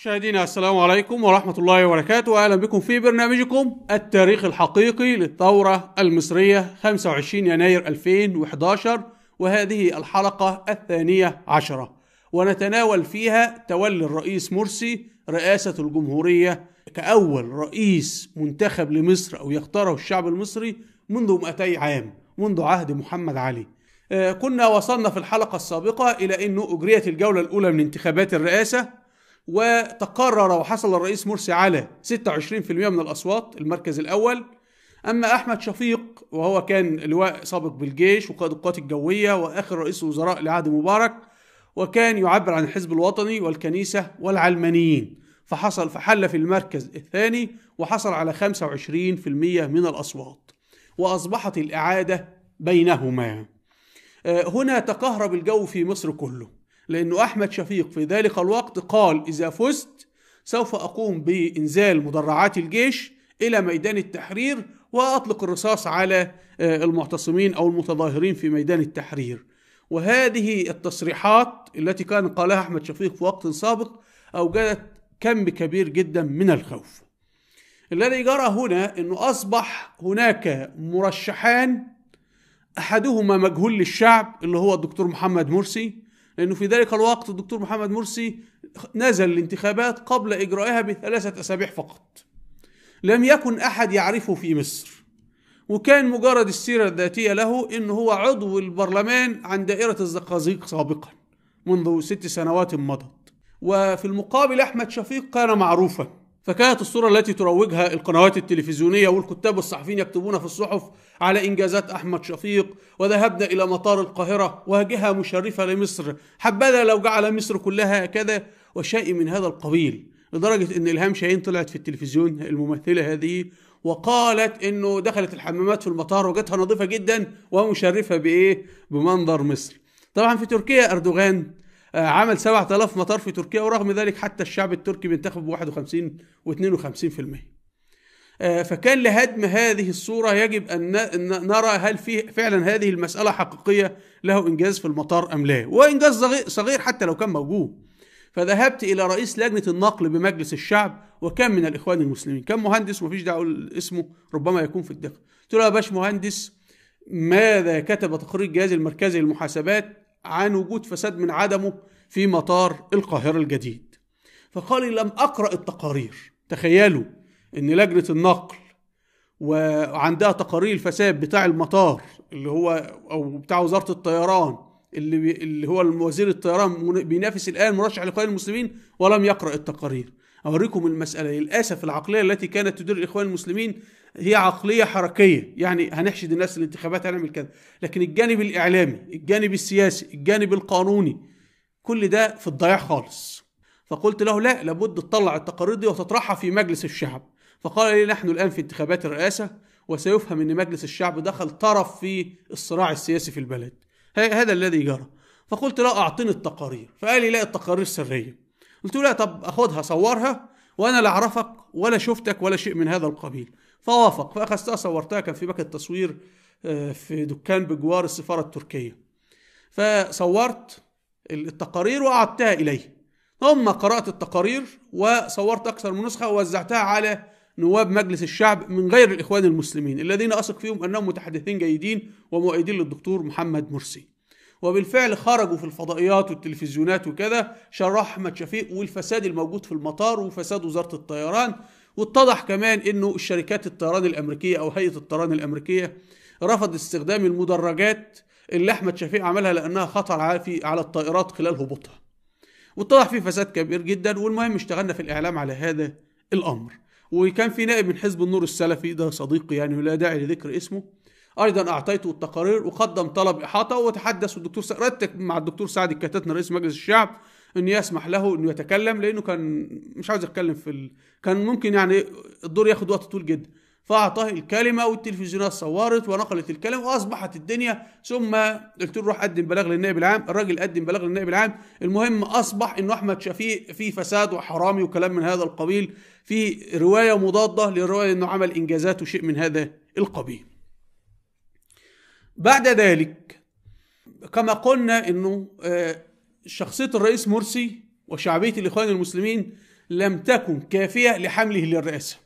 مشاهدينا السلام عليكم ورحمة الله وبركاته أهلا بكم في برنامجكم التاريخ الحقيقي للثورة المصرية 25 يناير 2011 وهذه الحلقة الثانية عشرة ونتناول فيها تولي الرئيس مرسي رئاسة الجمهورية كأول رئيس منتخب لمصر أو يختاره الشعب المصري منذ 200 عام منذ عهد محمد علي آه، كنا وصلنا في الحلقة السابقة إلى أنه أجريت الجولة الأولى من انتخابات الرئاسة وتقرر وحصل الرئيس مرسي على 26% من الأصوات المركز الأول أما أحمد شفيق وهو كان لواء سابق بالجيش وقائد القوات الجوية وآخر رئيس وزراء لعهد مبارك وكان يعبر عن الحزب الوطني والكنيسة والعلمانيين فحصل فحل في المركز الثاني وحصل على 25% من الأصوات وأصبحت الإعادة بينهما آه، هنا تكهرب الجو في مصر كله لأنه أحمد شفيق في ذلك الوقت قال إذا فزت سوف أقوم بإنزال مدرعات الجيش إلى ميدان التحرير وأطلق الرصاص على آه، المعتصمين أو المتظاهرين في ميدان التحرير وهذه التصريحات التي كان قالها أحمد شفيق في وقت سابق أوجدت كم كبير جدا من الخوف الذي جرى هنا أنه أصبح هناك مرشحان أحدهما مجهول للشعب اللي هو الدكتور محمد مرسي لأنه في ذلك الوقت الدكتور محمد مرسي نزل الانتخابات قبل إجرائها بثلاثة أسابيع فقط لم يكن أحد يعرفه في مصر وكان مجرد السيرة الذاتية له إن هو عضو البرلمان عن دائرة الزقازيق سابقا منذ ست سنوات مضت وفي المقابل أحمد شفيق كان معروفا فكانت الصورة التي تروجها القنوات التلفزيونية والكتاب والصحفيين يكتبون في الصحف على إنجازات أحمد شفيق وذهبنا إلى مطار القاهرة وجهة مشرفة لمصر حبذا لو جعل مصر كلها هكذا وشيء من هذا القبيل لدرجة إن إلهام شاهين طلعت في التلفزيون الممثلة هذه وقالت إنه دخلت الحمامات في المطار وجدتها نظيفة جدا ومشرفة بإيه؟ بمنظر مصر طبعا في تركيا أردوغان آه، عمل 7000 مطار في تركيا ورغم ذلك حتى الشعب التركي بينتخب ب 51 و52% فكان لهدم هذه الصورة يجب أن نرى هل في فعلا هذه المسألة حقيقية له إنجاز في المطار أم لا وإنجاز صغير حتى لو كان موجود فذهبت إلى رئيس لجنة النقل بمجلس الشعب وكان من الإخوان المسلمين كان مهندس ومفيش دعوة اسمه ربما يكون في الدقة قلت له يا باش مهندس ماذا كتب تقرير الجهاز المركزي للمحاسبات عن وجود فساد من عدمه في مطار القاهرة الجديد فقال لم أقرأ التقارير تخيلوا أن لجنة النقل وعندها تقارير الفساد بتاع المطار اللي هو أو بتاع وزارة الطيران اللي, اللي هو وزير الطيران بينافس الآن مرشح لقائد المسلمين ولم يقرأ التقارير أوريكم المسألة للأسف العقلية التي كانت تدير الإخوان المسلمين هي عقلية حركية يعني هنحشد الناس الانتخابات هنعمل كذا لكن الجانب الإعلامي الجانب السياسي الجانب القانوني كل ده في الضياع خالص فقلت له لا لابد تطلع التقارير دي وتطرحها في مجلس الشعب فقال لي نحن الآن في انتخابات الرئاسة وسيفهم أن مجلس الشعب دخل طرف في الصراع السياسي في البلد هذا الذي جرى فقلت له أعطني التقارير فقال لي لا التقارير سرية قلت له لا طب اخدها صورها وانا لا اعرفك ولا شفتك ولا شيء من هذا القبيل فوافق فاخذتها صورتها كان في باكة تصوير آه، في دكان بجوار السفاره التركيه فصورت التقارير وقعدتها اليه ثم قرات التقارير وصورت اكثر من نسخه ووزعتها على نواب مجلس الشعب من غير الاخوان المسلمين الذين اثق فيهم انهم متحدثين جيدين ومؤيدين للدكتور محمد مرسي وبالفعل خرجوا في الفضائيات والتلفزيونات وكده شرح احمد شفيق والفساد الموجود في المطار وفساد وزاره الطيران واتضح كمان انه الشركات الطيران الامريكيه او هيئه الطيران الامريكيه رفض استخدام المدرجات اللي احمد شفيق عملها لانها خطر على الطائرات خلال هبوطها واتضح فيه فساد كبير جدا والمهم اشتغلنا في الاعلام على هذا الامر وكان في نائب من حزب النور السلفي ده صديقي يعني ولا داعي لذكر اسمه ايضا اعطيته التقارير وقدم طلب احاطه وتحدث الدكتور سعد رتب مع الدكتور سعد الكتاتنا رئيس مجلس الشعب انه يسمح له انه يتكلم لانه كان مش عاوز يتكلم في ال... كان ممكن يعني الدور ياخد وقت طويل جدا فاعطاه الكلمه والتلفزيونات صورت ونقلت الكلام واصبحت الدنيا ثم قلت له روح قدم بلاغ للنائب العام الراجل قدم بلاغ للنائب العام المهم اصبح انه احمد شفيق في فساد وحرامي وكلام من هذا القبيل في روايه مضاده للروايه انه عمل انجازات وشيء من هذا القبيل بعد ذلك كما قلنا انه آه، شخصيه الرئيس مرسي وشعبيه الاخوان المسلمين لم تكن كافيه لحمله للرئاسه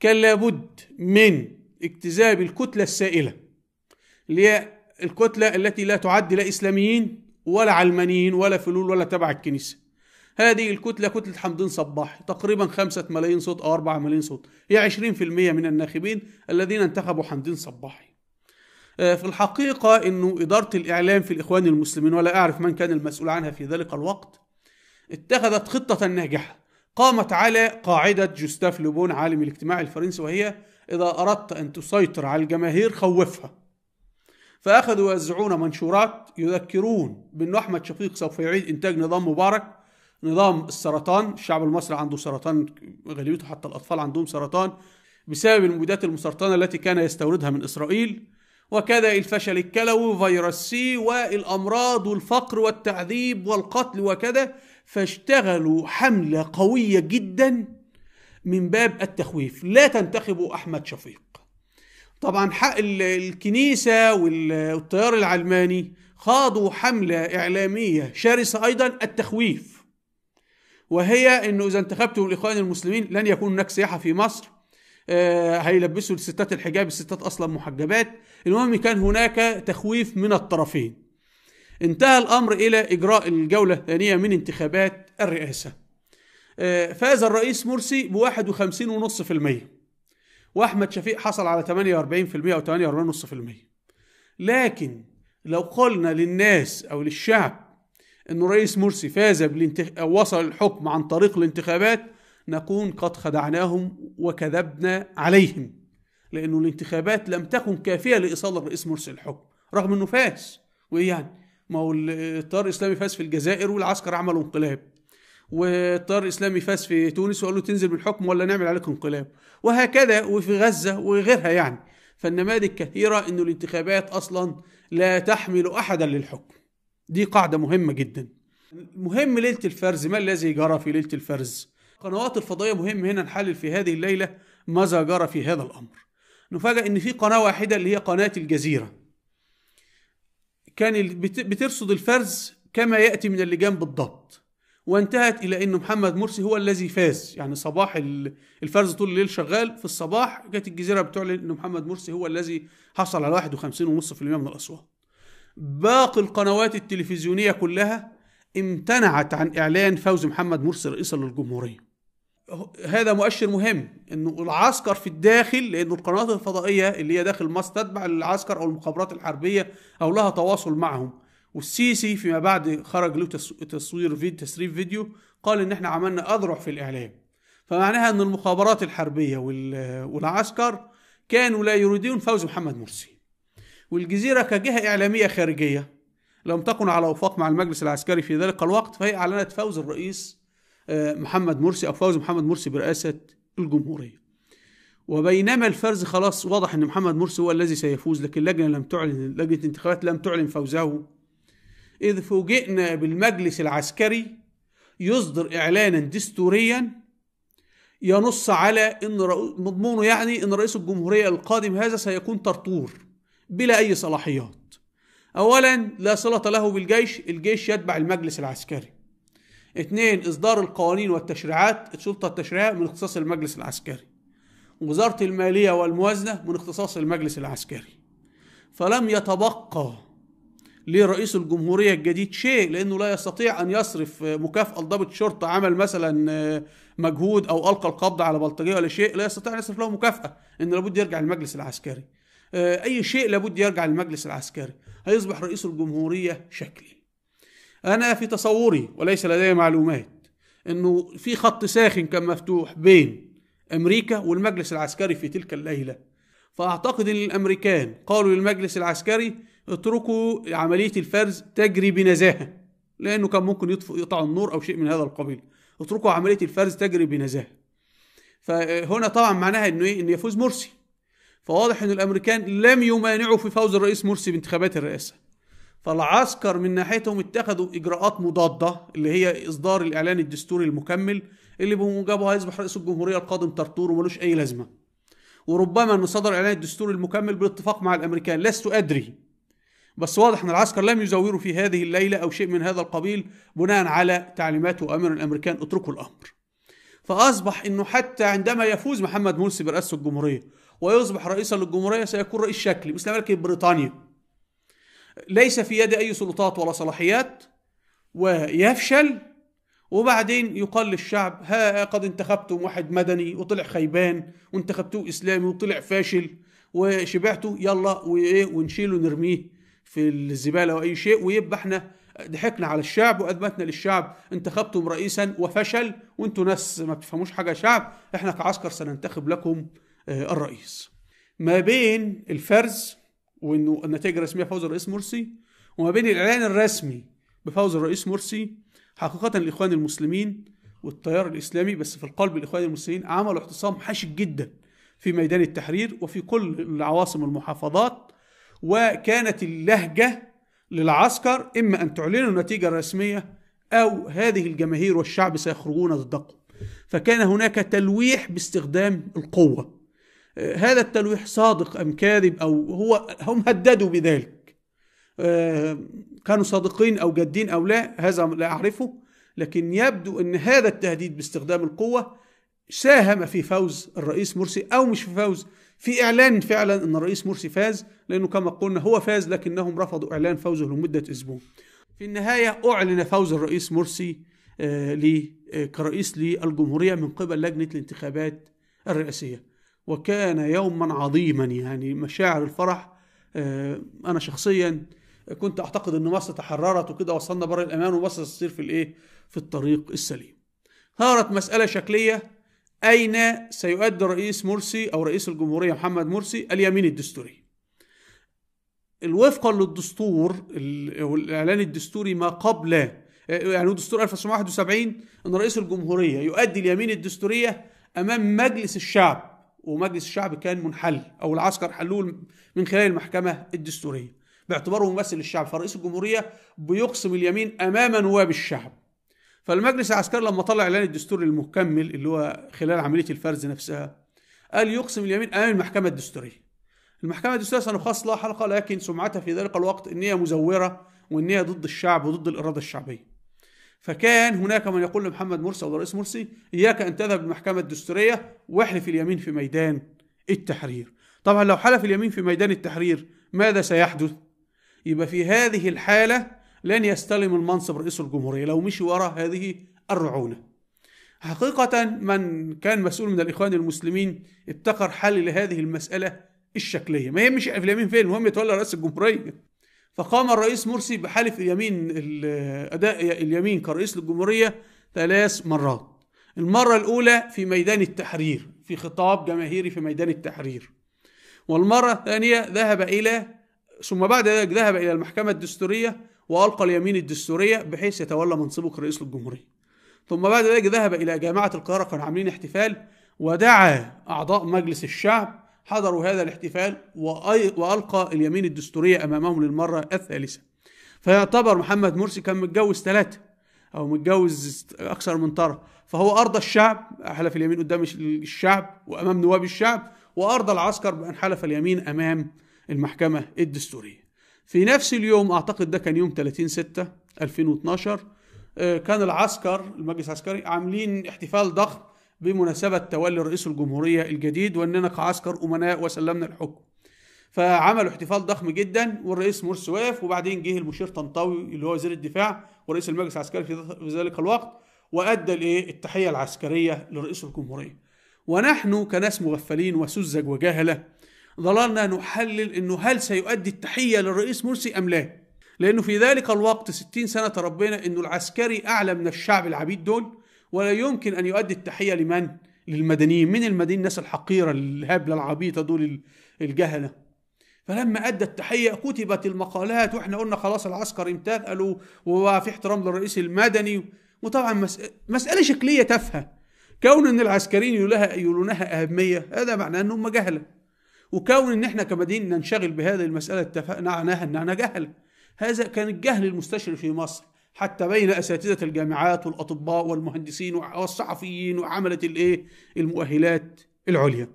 كان لابد من اجتذاب الكتله السائله اللي هي الكتله التي لا تعد لا اسلاميين ولا علمانيين ولا فلول ولا تبع الكنيسه هذه الكتله كتله حمدين صباح تقريبا 5 ملايين صوت او 4 ملايين صوت هي 20% من الناخبين الذين انتخبوا حمدين صباحي آه، في الحقيقة أنه إدارة الإعلام في الإخوان المسلمين ولا أعرف من كان المسؤول عنها في ذلك الوقت اتخذت خطة ناجحة قامت على قاعدة جوستاف لوبون عالم الاجتماع الفرنسي وهي إذا أردت أن تسيطر على الجماهير خوفها فأخذوا يوزعون منشورات يذكرون بأن أحمد شفيق سوف يعيد إنتاج نظام مبارك نظام السرطان الشعب المصري عنده سرطان غالبيته حتى الأطفال عندهم سرطان بسبب المبيدات المسرطنة التي كان يستوردها من إسرائيل وكذا الفشل الكلوي وفيروس سي والأمراض والفقر والتعذيب والقتل وكذا فاشتغلوا حملة قوية جدا من باب التخويف لا تنتخبوا أحمد شفيق طبعا حق الكنيسة والتيار العلماني خاضوا حملة إعلامية شرسة أيضا التخويف وهي أنه إذا انتخبتم الإخوان المسلمين لن يكون هناك سياحة في مصر آه، هيلبسوا الستات الحجاب الستات اصلا محجبات المهم كان هناك تخويف من الطرفين انتهى الامر الى اجراء الجوله الثانيه من انتخابات الرئاسه آه، فاز الرئيس مرسي ب 51.5% واحمد شفيق حصل على 48% او 48.5% لكن لو قلنا للناس او للشعب ان رئيس مرسي فاز بالانتخ... وصل الحكم عن طريق الانتخابات نكون قد خدعناهم وكذبنا عليهم لأنه الانتخابات لم تكن كافية لإصالة الرئيس مرسي الحكم رغم أنه فاز وإيه يعني ما هو الطار الإسلامي فاز في الجزائر والعسكر عملوا انقلاب والطار الإسلامي فاز في تونس وقالوا تنزل بالحكم ولا نعمل عليك انقلاب وهكذا وفي غزة وغيرها يعني فالنماذج كثيرة أنه الانتخابات أصلا لا تحمل أحدا للحكم دي قاعدة مهمة جدا مهم ليلة الفرز ما الذي جرى في ليلة الفرز قنوات الفضائية مهم هنا نحلل في هذه الليلة ماذا جرى في هذا الأمر نفاجأ إن في قناة واحدة اللي هي قناة الجزيرة كان بترصد الفرز كما يأتي من اللجان بالضبط وانتهت إلى أن محمد مرسي هو الذي فاز يعني صباح الفرز طول الليل شغال في الصباح جت الجزيرة بتعلن أن محمد مرسي هو الذي حصل على 51.5% من الأصوات باقي القنوات التلفزيونية كلها امتنعت عن إعلان فوز محمد مرسي رئيسا للجمهورية هذا مؤشر مهم انه العسكر في الداخل لان القنوات الفضائيه اللي هي داخل مصر تتبع العسكر او المخابرات الحربيه او لها تواصل معهم والسيسي فيما بعد خرج له تصوير فيديو تسريب فيديو قال ان احنا عملنا اذرع في الاعلام فمعناها ان المخابرات الحربيه والعسكر كانوا لا يريدون فوز محمد مرسي والجزيره كجهه اعلاميه خارجيه لم تكن على وفاق مع المجلس العسكري في ذلك الوقت فهي اعلنت فوز الرئيس آه، محمد مرسي أو فوز محمد مرسي برئاسة الجمهورية وبينما الفرز خلاص واضح أن محمد مرسي هو الذي سيفوز لكن اللجنة لم تعلن لجنة الانتخابات لم تعلن فوزه إذ فوجئنا بالمجلس العسكري يصدر إعلانا دستوريا ينص على ان مضمونه يعني ان رئيس الجمهوريه القادم هذا سيكون طرطور بلا اي صلاحيات. اولا لا صله له بالجيش، الجيش يتبع المجلس العسكري. اثنين إصدار القوانين والتشريعات السلطة التشريعية من اختصاص المجلس العسكري وزارة المالية والموازنة من اختصاص المجلس العسكري فلم يتبقى لرئيس الجمهورية الجديد شيء لأنه لا يستطيع أن يصرف مكافأة ضابط شرطة عمل مثلا مجهود أو ألقى القبض على بلطجية ولا شيء لا يستطيع أن يصرف له مكافأة إن لابد يرجع المجلس العسكري أي شيء لابد يرجع المجلس العسكري هيصبح رئيس الجمهورية شكلي انا في تصوري وليس لدي معلومات انه في خط ساخن كان مفتوح بين امريكا والمجلس العسكري في تلك الليله فاعتقد ان الامريكان قالوا للمجلس العسكري اتركوا عمليه الفرز تجري بنزاهه لانه كان ممكن يقطع النور او شيء من هذا القبيل اتركوا عمليه الفرز تجري بنزاهه فهنا طبعا معناها انه ايه ان يفوز مرسي فواضح ان الامريكان لم يمانعوا في فوز الرئيس مرسي بانتخابات الرئاسه فالعسكر من ناحيتهم اتخذوا اجراءات مضاده اللي هي اصدار الاعلان الدستوري المكمل اللي بموجبه هيصبح رئيس الجمهوريه القادم طرطور وملوش اي لازمه. وربما ان صدر اعلان الدستور المكمل بالاتفاق مع الامريكان لست ادري. بس واضح ان العسكر لم يزوروا في هذه الليله او شيء من هذا القبيل بناء على تعليمات وامر الامريكان اتركوا الامر. فاصبح انه حتى عندما يفوز محمد مرسي برئاسه الجمهوريه ويصبح رئيسا للجمهوريه سيكون رئيس شكلي مثل ملكه بريطانيا ليس في يد أي سلطات ولا صلاحيات ويفشل وبعدين يقال للشعب ها قد انتخبتم واحد مدني وطلع خيبان وانتخبتوه إسلامي وطلع فاشل وشبعته يلا وإيه ونشيله نرميه في الزبالة وأي شيء ويبقى احنا ضحكنا على الشعب واثبتنا للشعب انتخبتم رئيسا وفشل وانتوا ناس ما بتفهموش حاجه شعب احنا كعسكر سننتخب لكم آه، الرئيس ما بين الفرز وانه النتائج الرسميه فوز الرئيس مرسي وما بين الاعلان الرسمي بفوز الرئيس مرسي حقيقه الاخوان المسلمين والتيار الاسلامي بس في القلب الاخوان المسلمين عملوا اعتصام حشد جدا في ميدان التحرير وفي كل العواصم المحافظات وكانت اللهجه للعسكر اما ان تعلنوا النتيجه الرسميه او هذه الجماهير والشعب سيخرجون ضدكم فكان هناك تلويح باستخدام القوه هذا التلويح صادق أم كاذب أو هو هم هددوا بذلك آه، كانوا صادقين أو جادين أو لا هذا لا أعرفه لكن يبدو أن هذا التهديد باستخدام القوة ساهم في فوز الرئيس مرسي أو مش في فوز في إعلان فعلا أن الرئيس مرسي فاز لأنه كما قلنا هو فاز لكنهم رفضوا إعلان فوزه لمدة أسبوع في النهاية أعلن فوز الرئيس مرسي آه، آه، كرئيس للجمهورية من قبل لجنة الانتخابات الرئاسية وكان يوما عظيما يعني مشاعر الفرح آه، انا شخصيا كنت اعتقد ان مصر تحررت وكده وصلنا بر الامان ومصر تصير في الايه في الطريق السليم ثارت مساله شكليه اين سيؤدي الرئيس مرسي او رئيس الجمهوريه محمد مرسي اليمين الدستوري وفقا للدستور والاعلان الدستوري ما قبل آه، يعني دستور 1971 ان رئيس الجمهوريه يؤدي اليمين الدستوريه امام مجلس الشعب ومجلس الشعب كان منحل او العسكر حلوه من خلال المحكمه الدستوريه باعتباره ممثل للشعب فرئيس الجمهوريه بيقسم اليمين امام نواب الشعب فالمجلس العسكري لما طلع اعلان الدستور المكمل اللي هو خلال عمليه الفرز نفسها قال يقسم اليمين امام المحكمه الدستوريه المحكمه الدستوريه سنخص لها حلقه لكن سمعتها في ذلك الوقت ان هي مزوره وان هي ضد الشعب وضد الاراده الشعبيه فكان هناك من يقول لمحمد مرسي أو الرئيس مرسي إياك أن تذهب للمحكمة الدستورية واحلف اليمين في ميدان التحرير طبعا لو حلف اليمين في ميدان التحرير ماذا سيحدث؟ يبقى في هذه الحالة لن يستلم المنصب رئيس الجمهورية لو مشي وراء هذه الرعونة حقيقة من كان مسؤول من الإخوان المسلمين ابتكر حل لهذه المسألة الشكلية ما مش يحلف اليمين فين المهم يتولى رئيس الجمهورية فقام الرئيس مرسي بحلف اليمين أداء اليمين كرئيس للجمهورية ثلاث مرات المرة الأولى في ميدان التحرير في خطاب جماهيري في ميدان التحرير والمرة الثانية ذهب إلى ثم بعد ذلك ذهب إلى المحكمة الدستورية وألقى اليمين الدستورية بحيث يتولى منصبه كرئيس للجمهورية ثم بعد ذلك ذهب إلى جامعة القاهرة كانوا عاملين احتفال ودعا أعضاء مجلس الشعب حضروا هذا الاحتفال وألقى اليمين الدستورية أمامهم للمرة الثالثة فيعتبر محمد مرسي كان متجوز ثلاثة أو متجوز أكثر من طرف فهو أرضى الشعب حلف اليمين قدام الشعب وأمام نواب الشعب وأرضى العسكر بأن حلف اليمين أمام المحكمة الدستورية في نفس اليوم أعتقد ده كان يوم 30 6 2012 كان العسكر المجلس العسكري عاملين احتفال ضخم بمناسبة تولي رئيس الجمهورية الجديد واننا كعسكر امناء وسلمنا الحكم فعملوا احتفال ضخم جدا والرئيس مرسي واقف وبعدين جه المشير طنطاوي اللي هو وزير الدفاع ورئيس المجلس العسكري في ذلك الوقت وادى الايه التحيه العسكريه لرئيس الجمهوريه ونحن كناس مغفلين وسذج وجهله ظللنا نحلل انه هل سيؤدي التحيه للرئيس مرسي ام لا لانه في ذلك الوقت 60 سنه تربينا انه العسكري اعلى من الشعب العبيد دول ولا يمكن ان يؤدي التحيه لمن للمدنيين من المدنيين الناس الحقيره الهبله العبيطه دول الجهله فلما ادى التحيه كتبت المقالات واحنا قلنا خلاص العسكر امتثلوا وفي احترام للرئيس المدني وطبعا مسألة, شكليه تافهه كون ان العسكريين يقولها يقولونها اهميه هذا معناه ان هم جهله وكون ان احنا كمدين ننشغل بهذه المساله اتفقنا عنها انها جهله هذا كان الجهل المستشري في مصر حتى بين اساتذه الجامعات والاطباء والمهندسين والصحفيين وعملت الايه المؤهلات العليا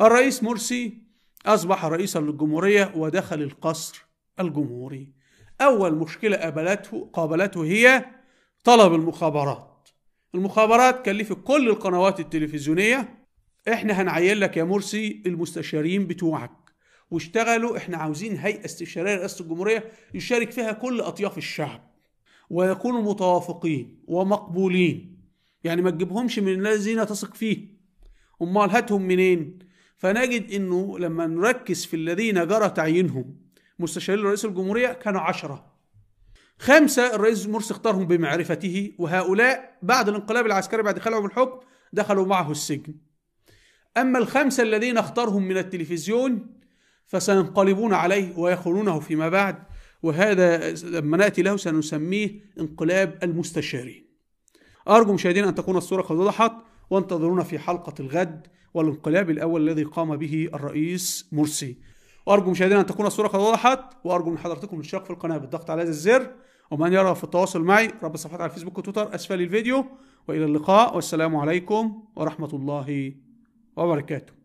الرئيس مرسي اصبح رئيسا للجمهوريه ودخل القصر الجمهوري اول مشكله قابلته قابلته هي طلب المخابرات المخابرات كلفت كل القنوات التلفزيونيه احنا هنعين لك يا مرسي المستشارين بتوعك واشتغلوا احنا عاوزين هيئه استشاريه رئاسه الجمهوريه يشارك فيها كل اطياف الشعب ويكونوا متوافقين ومقبولين يعني ما تجيبهمش من الذين تثق فيه امال هاتهم منين فنجد انه لما نركز في الذين جرى تعيينهم مستشارين رئيس الجمهوريه كانوا عشرة خمسة الرئيس مرسي اختارهم بمعرفته وهؤلاء بعد الانقلاب العسكري بعد خلعهم من الحكم دخلوا معه السجن أما الخمسة الذين اختارهم من التلفزيون فسينقلبون عليه ويخونونه فيما بعد وهذا لما نأتي له سنسميه انقلاب المستشارين أرجو مشاهدينا أن تكون الصورة قد وضحت وانتظرونا في حلقة الغد والانقلاب الأول الذي قام به الرئيس مرسي ارجو مشاهدينا أن تكون الصورة قد وضحت وأرجو من حضرتكم الاشتراك في القناة بالضغط على هذا الزر ومن يرى في التواصل معي رب الصفحات على الفيسبوك وتويتر أسفل الفيديو وإلى اللقاء والسلام عليكم ورحمة الله وبركاته